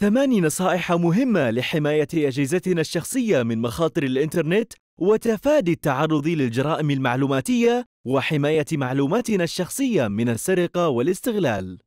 ثماني نصائح مهمة لحماية أجهزتنا الشخصية من مخاطر الإنترنت وتفادي التعرض للجرائم المعلوماتية وحماية معلوماتنا الشخصية من السرقة والاستغلال.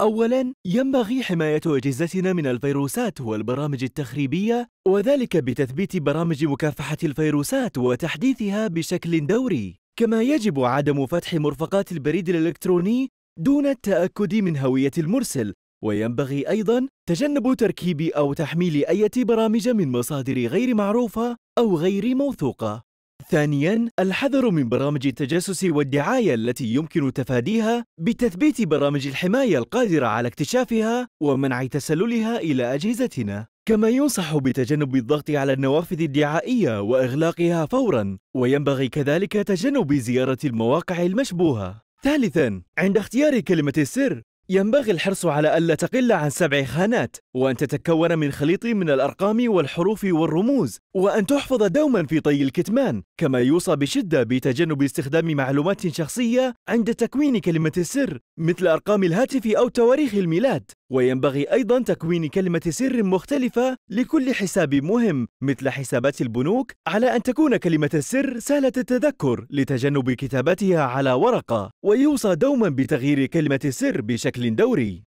أولاً، ينبغي حماية أجهزتنا من الفيروسات والبرامج التخريبية، وذلك بتثبيت برامج مكافحة الفيروسات وتحديثها بشكل دوري. كما يجب عدم فتح مرفقات البريد الإلكتروني دون التأكد من هوية المرسل وينبغي أيضا تجنب تركيب أو تحميل أي برامج من مصادر غير معروفة أو غير موثوقة. ثانيا الحذر من برامج التجسس والدعاية التي يمكن تفاديها بتثبيت برامج الحماية القادرة على اكتشافها ومنع تسللها إلى أجهزتنا كما ينصح بتجنب الضغط على النوافذ الدعائية وإغلاقها فورا وينبغي كذلك تجنب زيارة المواقع المشبوهة ثالثا عند اختيار كلمة السر ينبغي الحرص على ألا تقل عن سبع خانات وأن تتكون من خليط من الأرقام والحروف والرموز وأن تحفظ دوما في طي الكتمان كما يوصى بشدة بتجنب استخدام معلومات شخصية عند تكوين كلمة السر مثل أرقام الهاتف أو تواريخ الميلاد وينبغي أيضا تكوين كلمة سر مختلفة لكل حساب مهم مثل حسابات البنوك على أن تكون كلمة السر سهلة التذكر لتجنب كتابتها على ورقة ويوصى دوما بتغيير كلمة السر بشكل دوري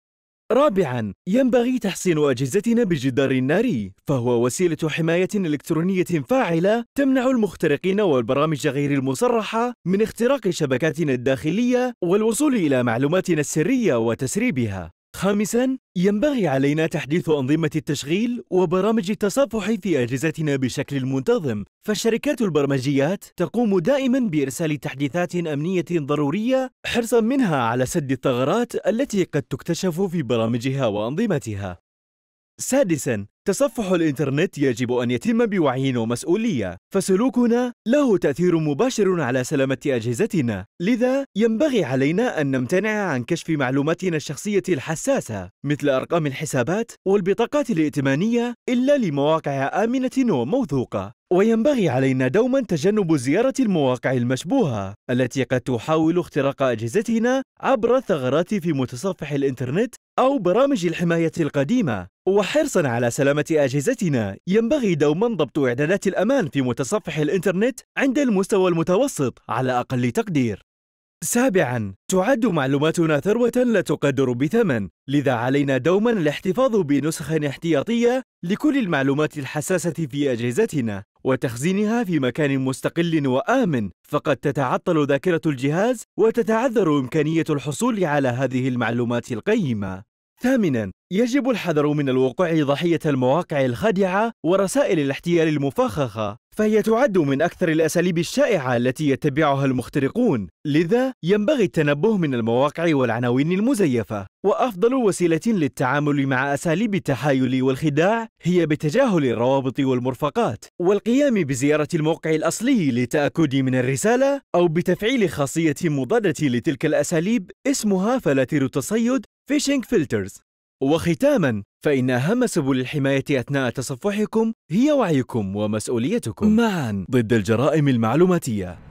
رابعا ينبغي تحصين أجهزتنا بجدار ناري فهو وسيلة حماية إلكترونية فاعلة تمنع المخترقين والبرامج غير المصرحة من اختراق شبكاتنا الداخلية والوصول إلى معلوماتنا السرية وتسريبها خامساً ينبغي علينا تحديث أنظمة التشغيل وبرامج التصفح في أجهزتنا بشكل منتظم فالشركات البرمجيات تقوم دائماً بإرسال تحديثات أمنية ضرورية حرصاً منها على سد الثغرات التي قد تكتشف في برامجها وأنظمتها سادساً تصفح الإنترنت يجب أن يتم بوعي ومسؤولية، فسلوكنا له تأثير مباشر على سلامة أجهزتنا، لذا ينبغي علينا أن نمتنع عن كشف معلوماتنا الشخصية الحساسة مثل أرقام الحسابات والبطاقات الائتمانية إلا لمواقع آمنة وموثوقة. وينبغي علينا دوما تجنب زيارة المواقع المشبوهة التي قد تحاول اختراق أجهزتنا عبر الثغرات في متصفح الإنترنت أو برامج الحماية القديمة وحرصا على سلامة أجهزتنا ينبغي دوما ضبط إعدادات الأمان في متصفح الإنترنت عند المستوى المتوسط على أقل تقدير سابعا تعد معلوماتنا ثروة لا تقدر بثمن لذا علينا دوما الاحتفاظ بنسخ احتياطية لكل المعلومات الحساسة في أجهزتنا وتخزينها في مكان مستقل وآمن فقد تتعطل ذاكرة الجهاز وتتعذر إمكانية الحصول على هذه المعلومات القيمة ثامناً يجب الحذر من الوقوع ضحية المواقع الخادعة ورسائل الاحتيال المفخخة فهي تعد من أكثر الأساليب الشائعة التي يتبعها المخترقون لذا ينبغي التنبه من المواقع والعناوين المزيفة وأفضل وسيلة للتعامل مع أساليب التحايل والخداع هي بتجاهل الروابط والمرفقات والقيام بزيارة الموقع الأصلي للتأكد من الرسالة أو بتفعيل خاصية مضادة لتلك الأساليب اسمها فلاتر التصيد فيشينج فلترز وختاما فإن أهم سبل الحماية أثناء تصفحكم هي وعيكم ومسؤوليتكم معا ضد الجرائم المعلوماتية